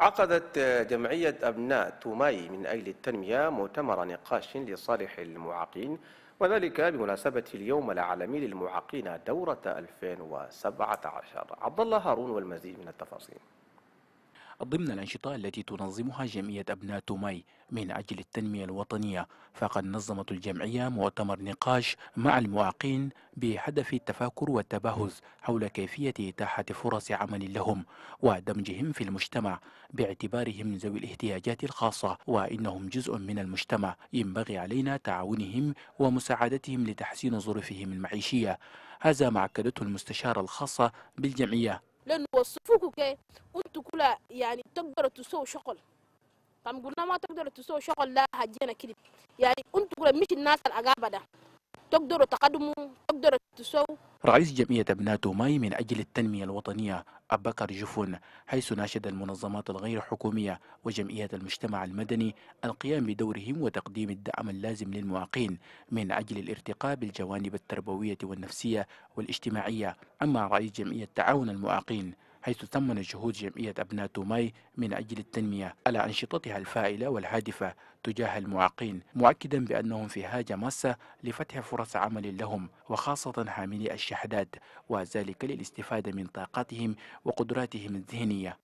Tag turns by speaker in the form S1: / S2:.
S1: عقدت جمعية أبناء توماي من أجل التنمية مؤتمر نقاش لصالح المعاقين وذلك بمناسبة اليوم العالمي للمعاقين دورة 2017 عبد الله هارون والمزيد من التفاصيل
S2: ضمن الأنشطة التي تنظمها جمعية أبناء تومي من أجل التنمية الوطنية فقد نظمت الجمعية مؤتمر نقاش مع المعاقين بهدف التفاكر والتباهز حول كيفية إتاحة فرص عمل لهم ودمجهم في المجتمع باعتبارهم ذوي الاحتياجات الخاصة وإنهم جزء من المجتمع ينبغي علينا تعاونهم ومساعدتهم لتحسين ظروفهم المعيشية هذا ما أكدته المستشارة الخاصة بالجمعية
S3: لأن وصفوك كي أنت كلا يعني تقدر تسوي شغل طب قلنا ما تقدر تسوي شغل لا هجينا كده يعني أنت كلا مش الناس العقابة ده تقدروا تقدموا تقدر تسوي
S2: رئيس جمعية أبناء ماي من أجل التنمية الوطنية أبكر جفون حيث ناشد المنظمات الغير حكومية وجمعيات المجتمع المدني القيام بدورهم وتقديم الدعم اللازم للمعاقين من أجل الارتقاء بالجوانب التربوية والنفسية والاجتماعية أما رئيس جمعية تعاون المعاقين حيث تمن جهود جمعية أبناء توماي من أجل التنمية على أنشطتها الفائلة والهادفة تجاه المعاقين مؤكدا بأنهم في هاجة ماسة لفتح فرص عمل لهم وخاصة حاملي الشحداد وذلك للاستفادة من طاقتهم وقدراتهم الذهنية